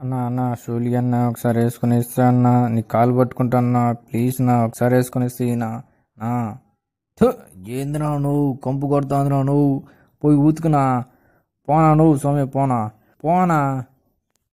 అన్న అన్న షూలి అన్న ఒకసారి వేసుకుని ఇస్తా అన్న నీ కాలు పట్టుకుంటా ప్లీజ్ నా ఒకసారి వేసుకుని ఇస్తే నా ఏందినా నువ్వు కంపు కొడతా నువ్వు పోయి ఊతుకున్నా పోనా నువ్వు సోమే పోనా పోనా